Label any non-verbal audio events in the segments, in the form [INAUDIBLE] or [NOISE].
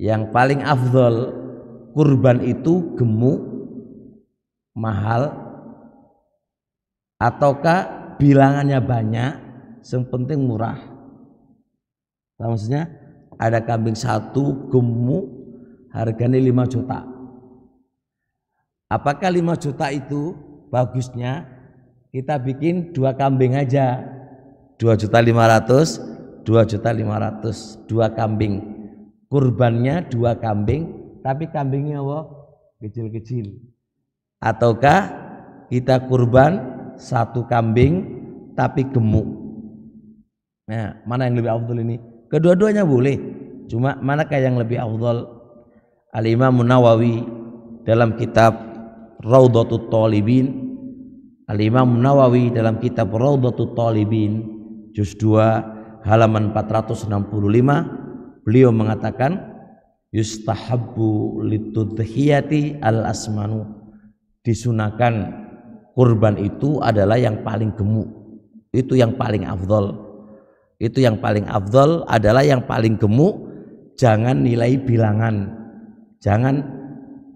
yang paling afdol kurban itu gemuk mahal ataukah bilangannya banyak yang penting murah maksudnya ada kambing satu gemuk harganya 5 juta apakah 5 juta itu bagusnya kita bikin dua kambing aja 2 juta 500 2 juta 500 dua kambing kurbannya dua kambing tapi kambingnya apa kecil-kecil ataukah kita kurban satu kambing tapi gemuk nah mana yang lebih afdol ini kedua-duanya boleh cuma manakah yang lebih afdol al Imam munawawi dalam kitab Raudatul Talibin Al Imam Nawawi dalam kitab Raudatul Talibin juz 2 halaman 465 beliau mengatakan yustahabbu litudhiyati al asmanu disunahkan kurban itu adalah yang paling gemuk itu yang paling afdol itu yang paling afdol adalah yang paling gemuk jangan nilai bilangan jangan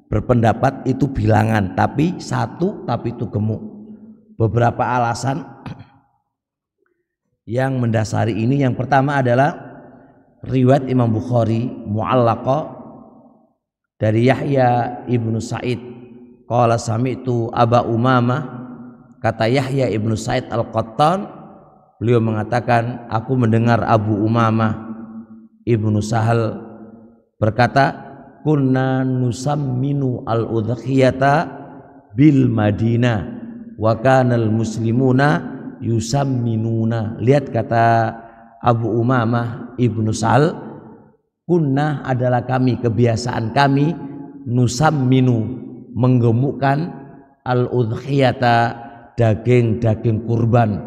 berpendapat itu bilangan tapi satu tapi itu gemuk beberapa alasan [CLEARS THROAT] yang mendasari ini yang pertama adalah riwayat Imam Bukhari muallaqa dari Yahya ibnu Said qala sami'tu Aba Umamah kata Yahya ibnu Said al-Qattan beliau mengatakan aku mendengar Abu Umamah ibnu Sahal berkata kunna nusamminu al-udhiyata bil Madinah wa kanal muslimuna yusamminuna lihat kata Abu Umamah Ibnu Sal kunna adalah kami kebiasaan kami nusam minu menggemukkan al udhiyata daging-daging kurban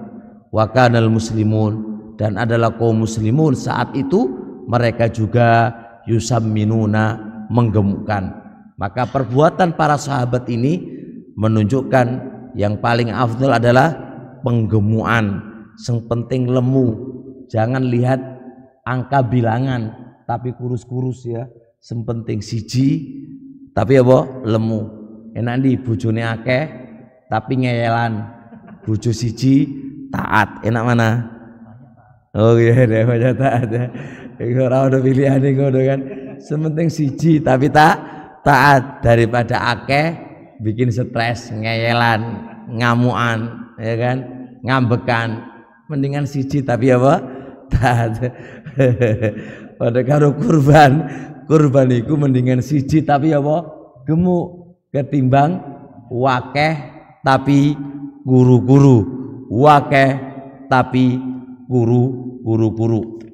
wa kanal muslimun dan adalah kaum muslimun saat itu mereka juga minuna menggemukkan maka perbuatan para sahabat ini menunjukkan yang paling afdal adalah penggemuan sempenting penting lemu jangan lihat angka bilangan tapi kurus-kurus ya sempenting siji tapi apa lemu enak di bojone akeh tapi ngeyelan bojo siji taat enak mana oh iya [LAUGHS] deh banyak taat ya udah ora ono pilihane ngono kan. Sementing siji tapi tak taat daripada akeh bikin stres, ngeyelan, ngamuan, ya kan? Ngambekan. Mendingan siji tapi apa? tak pada karo kurban kurban itu mendingan siji tapi apa gemuk ketimbang wakeh tapi guru-guru wakeh tapi guru guru-guru